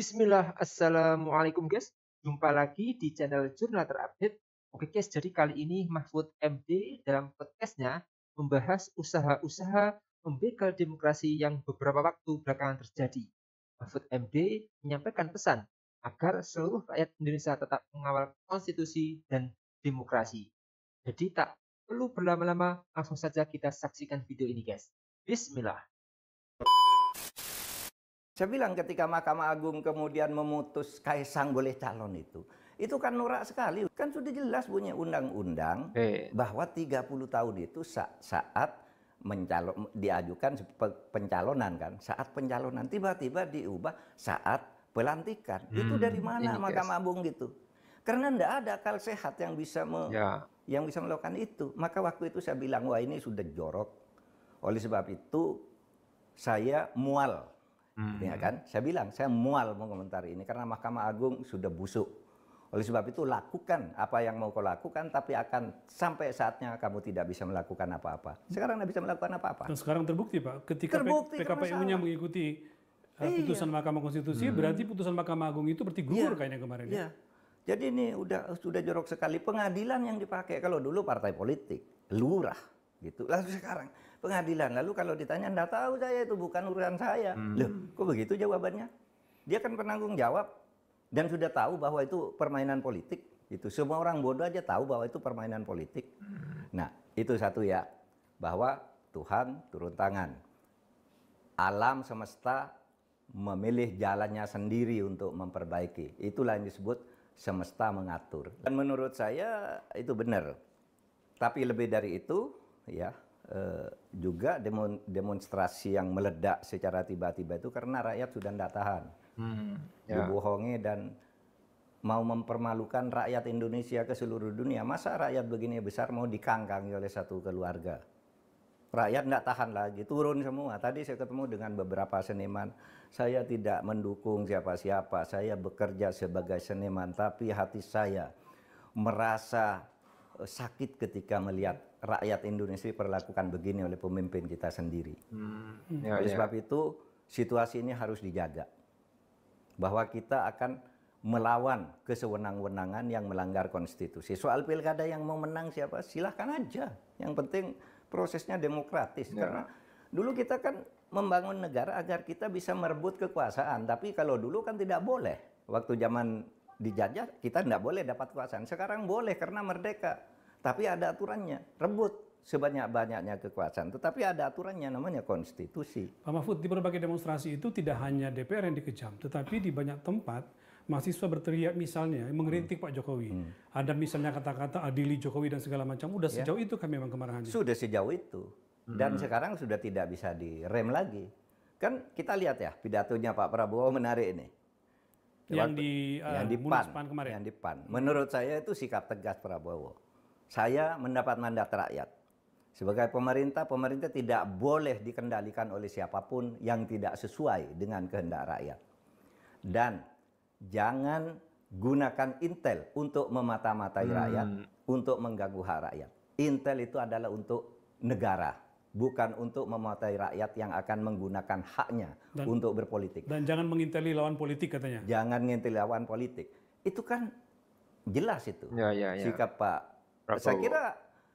Bismillah, Assalamualaikum guys. Jumpa lagi di channel Jurnal Terupdate. Oke guys, jadi kali ini Mahfud MD dalam podcastnya membahas usaha-usaha membekal demokrasi yang beberapa waktu belakangan terjadi. Mahfud MD menyampaikan pesan agar seluruh rakyat Indonesia tetap mengawal konstitusi dan demokrasi. Jadi tak perlu berlama-lama, langsung saja kita saksikan video ini guys. Bismillah. Saya bilang ketika Mahkamah Agung kemudian memutus Kaisang boleh calon itu, itu kan norak sekali. Kan sudah jelas punya undang-undang bahwa bahwa 30 tahun itu saat mencalon diajukan pencalonan kan, saat pencalonan tiba-tiba diubah saat pelantikan. Hmm, itu dari mana Mahkamah Agung gitu? Karena tidak ada akal sehat yang bisa me ya. yang bisa melakukan itu. Maka waktu itu saya bilang wah ini sudah jorok. Oleh sebab itu saya mual Iya hmm. Ya kan? Saya bilang, saya mual mau mengomentari ini karena Mahkamah Agung sudah busuk. Oleh sebab itu lakukan apa yang mau kau lakukan, tapi akan sampai saatnya kamu tidak bisa melakukan apa-apa. Sekarang tidak bisa melakukan apa-apa. Dan sekarang terbukti Pak, ketika terbukti PKPU-nya mengikuti uh, iya. putusan Mahkamah Konstitusi, hmm. berarti putusan Mahkamah Agung itu berarti gugur ya. kayaknya kemarin. Ya. Iya. Jadi ini udah sudah jorok sekali pengadilan yang dipakai kalau dulu partai politik, lurah gitu. Lalu sekarang pengadilan. Lalu kalau ditanya, nggak tahu saya itu bukan urusan saya. Hmm. Loh, kok begitu jawabannya? Dia kan penanggung jawab dan sudah tahu bahwa itu permainan politik. Itu semua orang bodoh aja tahu bahwa itu permainan politik. Hmm. Nah, itu satu ya bahwa Tuhan turun tangan. Alam semesta memilih jalannya sendiri untuk memperbaiki. Itulah yang disebut semesta mengatur. Dan menurut saya itu benar. Tapi lebih dari itu, ya Eh, juga demon, demonstrasi yang meledak secara tiba-tiba itu karena rakyat sudah tidak tahan, hmm, ya. dibohongi dan mau mempermalukan rakyat Indonesia ke seluruh dunia. Masa rakyat begini besar mau dikangkangi oleh satu keluarga? Rakyat tidak tahan lagi, turun semua. Tadi saya ketemu dengan beberapa seniman. Saya tidak mendukung siapa-siapa. Saya bekerja sebagai seniman, tapi hati saya merasa sakit ketika melihat rakyat Indonesia diperlakukan begini oleh pemimpin kita sendiri. Hmm. Ya, oleh ya. sebab itu situasi ini harus dijaga bahwa kita akan melawan kesewenang-wenangan yang melanggar konstitusi. Soal pilkada yang mau menang siapa silahkan aja. Yang penting prosesnya demokratis ya. karena dulu kita kan membangun negara agar kita bisa merebut kekuasaan. Tapi kalau dulu kan tidak boleh. Waktu zaman dijajah kita tidak boleh dapat kekuasaan. Sekarang boleh karena merdeka, tapi ada aturannya. Rebut sebanyak-banyaknya kekuasaan, tetapi ada aturannya namanya konstitusi. Pak Mahfud, di berbagai demonstrasi itu tidak hanya DPR yang dikejam, tetapi di banyak tempat mahasiswa berteriak misalnya mengkritik hmm. Pak Jokowi. Hmm. Ada misalnya kata-kata adili Jokowi dan segala macam. Udah ya. sejauh ya. itu kami memang kemarahannya. Sudah sejauh itu. Dan hmm. sekarang sudah tidak bisa direm lagi. Kan kita lihat ya pidatonya Pak Prabowo menarik ini yang di uh, yang eh, di PAN, PAN kemarin. Yang di PAN. Menurut saya itu sikap tegas Prabowo. Saya mendapat mandat rakyat. Sebagai pemerintah, pemerintah tidak boleh dikendalikan oleh siapapun yang tidak sesuai dengan kehendak rakyat. Dan jangan gunakan intel untuk memata-matai hmm. rakyat, untuk mengganggu hak rakyat. Intel itu adalah untuk negara bukan untuk memotai rakyat yang akan menggunakan haknya dan, untuk berpolitik. Dan jangan menginteli lawan politik katanya. Jangan menginteli lawan politik. Itu kan jelas itu. Ya, ya, ya. Sikap Pak. Rapa Saya kira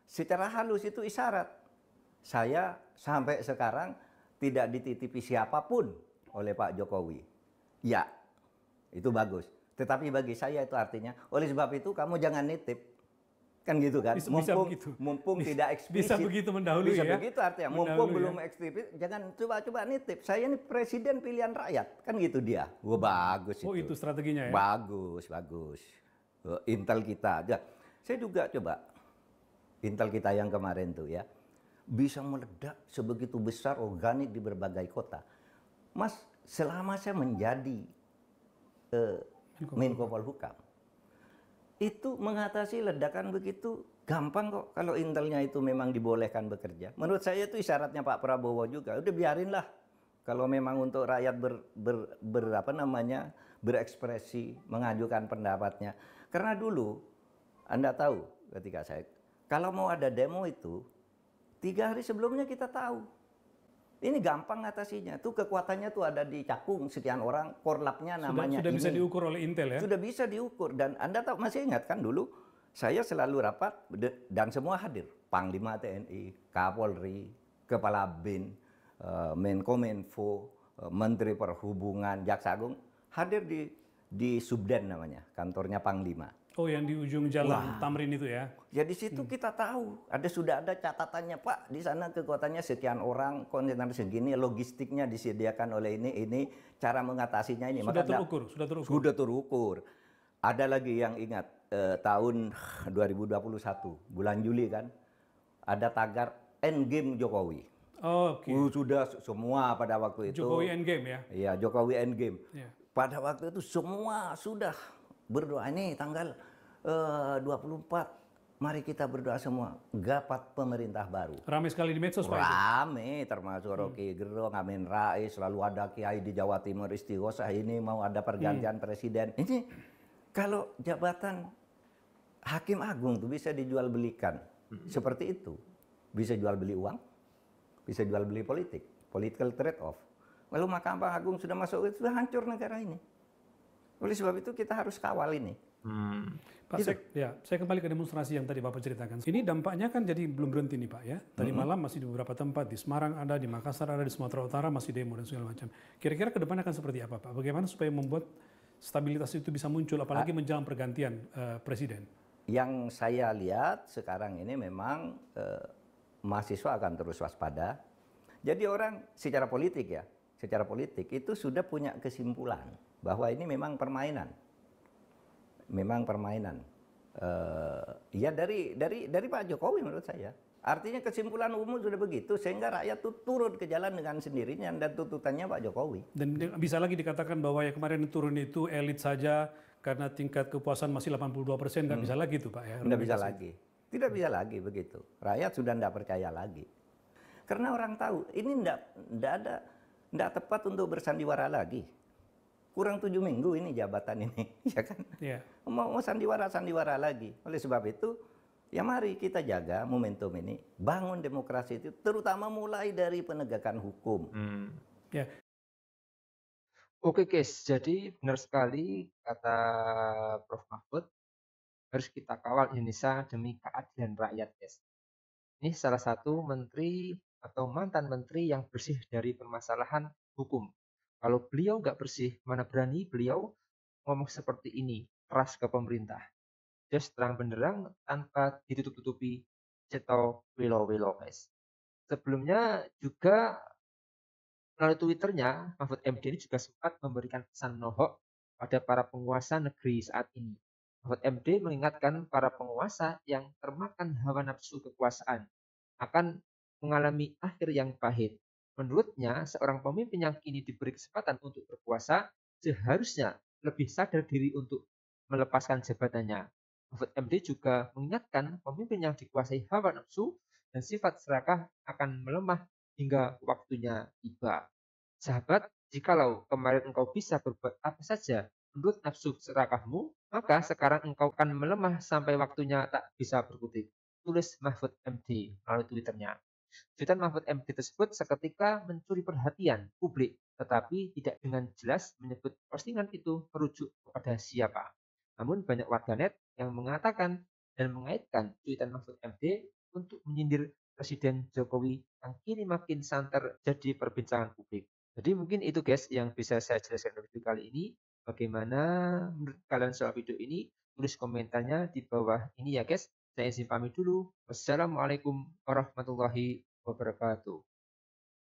secara halus itu isyarat. Saya sampai sekarang tidak dititipi siapapun oleh Pak Jokowi. Ya, itu bagus. Tetapi bagi saya itu artinya, oleh sebab itu kamu jangan nitip kan gitu kan bisa, mumpung bisa begitu. mumpung tidak eksplisit bisa begitu mendahului bisa ya? begitu artinya mendahului mumpung ya? belum eksplisit jangan coba-coba nitip saya ini presiden pilihan rakyat kan gitu dia gua bagus oh, itu oh itu strateginya ya bagus bagus oh, intel kita aja saya juga coba intel kita yang kemarin tuh ya bisa meledak sebegitu besar organik di berbagai kota mas selama saya menjadi eh, Menko Polhukam itu mengatasi ledakan begitu gampang kok kalau intelnya itu memang dibolehkan bekerja. Menurut saya itu isyaratnya Pak Prabowo juga. Udah biarinlah kalau memang untuk rakyat ber, ber, ber apa namanya berekspresi mengajukan pendapatnya. Karena dulu Anda tahu ketika saya kalau mau ada demo itu tiga hari sebelumnya kita tahu ini gampang ngatasinya. Tuh kekuatannya tuh ada di cakung sekian orang, korlapnya namanya sudah, sudah bisa diukur oleh Intel ya? Sudah bisa diukur. Dan Anda tahu, masih ingat kan dulu saya selalu rapat dan semua hadir. Panglima TNI, Kapolri, Kepala BIN, Menko eh, Menkominfo, eh, Menteri Perhubungan, Jaksa Agung hadir di di Subden namanya, kantornya Panglima. Oh yang di ujung jalan Wah. Tamrin itu ya? Ya di situ hmm. kita tahu ada sudah ada catatannya Pak di sana kekuatannya sekian orang kontainer segini logistiknya disediakan oleh ini ini cara mengatasinya ini. Sudah Maka terukur, sudah terukur. Sudah terukur. Ada lagi yang ingat eh, tahun 2021 bulan Juli kan ada tagar endgame Jokowi. Oh, okay. Oh, sudah semua pada waktu itu. Jokowi endgame ya? Iya Jokowi endgame. Yeah. Pada waktu itu semua sudah berdoa ini tanggal eh, uh, 24 mari kita berdoa semua gapat pemerintah baru. Ramai sekali di medsos Pak. Ramai termasuk hmm. Rocky hmm. Gerung, Amin Rais, selalu ada Kiai di Jawa Timur istighosah ini mau ada pergantian hmm. presiden. Ini kalau jabatan hakim agung tuh bisa dijual belikan. Hmm. Seperti itu. Bisa jual beli uang, bisa jual beli politik, political trade off. Lalu Mahkamah Agung sudah masuk itu sudah hancur negara ini. Oleh sebab itu kita harus kawal ini. Hmm. Pak, Sek, gitu. saya, ya, saya kembali ke demonstrasi yang tadi Bapak ceritakan. Ini dampaknya kan jadi belum berhenti nih Pak ya. Tadi hmm. malam masih di beberapa tempat, di Semarang ada, di Makassar ada, di Sumatera Utara masih demo dan segala macam. Kira-kira ke depan akan seperti apa Pak? Bagaimana supaya membuat stabilitas itu bisa muncul, apalagi A ah. menjelang pergantian uh, Presiden? Yang saya lihat sekarang ini memang uh, mahasiswa akan terus waspada. Jadi orang secara politik ya, secara politik itu sudah punya kesimpulan bahwa ini memang permainan. Memang permainan. Uh, ya dari dari dari Pak Jokowi menurut saya. Artinya kesimpulan umum sudah begitu sehingga rakyat tuh turun ke jalan dengan sendirinya dan tuntutannya Pak Jokowi. Dan bisa lagi dikatakan bahwa ya kemarin turun itu elit saja karena tingkat kepuasan masih 82 persen nggak hmm. bisa lagi tuh Pak ya. Nggak bisa lagi. Tidak bisa lagi begitu. Rakyat sudah tidak percaya lagi. Karena orang tahu ini tidak ada tidak tepat untuk bersandiwara lagi kurang tujuh minggu ini jabatan ini, ya kan? Yeah. Mau, mau sandiwara sandiwara lagi. Oleh sebab itu, ya mari kita jaga momentum ini, bangun demokrasi itu, terutama mulai dari penegakan hukum. Mm. Yeah. Oke guys, jadi benar sekali kata Prof. Mahfud, harus kita kawal Indonesia demi keadilan rakyat guys. Ini salah satu menteri atau mantan menteri yang bersih dari permasalahan hukum kalau beliau nggak bersih, mana berani beliau ngomong seperti ini, keras ke pemerintah. Just terang benderang tanpa ditutup-tutupi ceto wilo-wilo guys. Sebelumnya juga melalui Twitternya, Mahfud MD ini juga sempat memberikan pesan nohok pada para penguasa negeri saat ini. Mahfud MD mengingatkan para penguasa yang termakan hawa nafsu kekuasaan akan mengalami akhir yang pahit Menurutnya, seorang pemimpin yang kini diberi kesempatan untuk berkuasa seharusnya lebih sadar diri untuk melepaskan jabatannya. Mahfud MD juga mengingatkan pemimpin yang dikuasai hawa nafsu dan sifat serakah akan melemah hingga waktunya tiba. Sahabat, jikalau kemarin engkau bisa berbuat apa saja menurut nafsu serakahmu, maka sekarang engkau akan melemah sampai waktunya tak bisa berkutik. Tulis Mahfud MD melalui Twitternya. Jutaan Mahfud MD tersebut seketika mencuri perhatian publik, tetapi tidak dengan jelas menyebut postingan itu merujuk kepada siapa. Namun banyak warganet yang mengatakan dan mengaitkan cuitan Mahfud MD untuk menyindir Presiden Jokowi yang kini makin santer jadi perbincangan publik. Jadi mungkin itu guys yang bisa saya jelaskan video kali ini. Bagaimana menurut kalian soal video ini? Tulis komentarnya di bawah ini ya guys. Saya izin pamit dulu. Wassalamualaikum warahmatullahi wabarakatuh.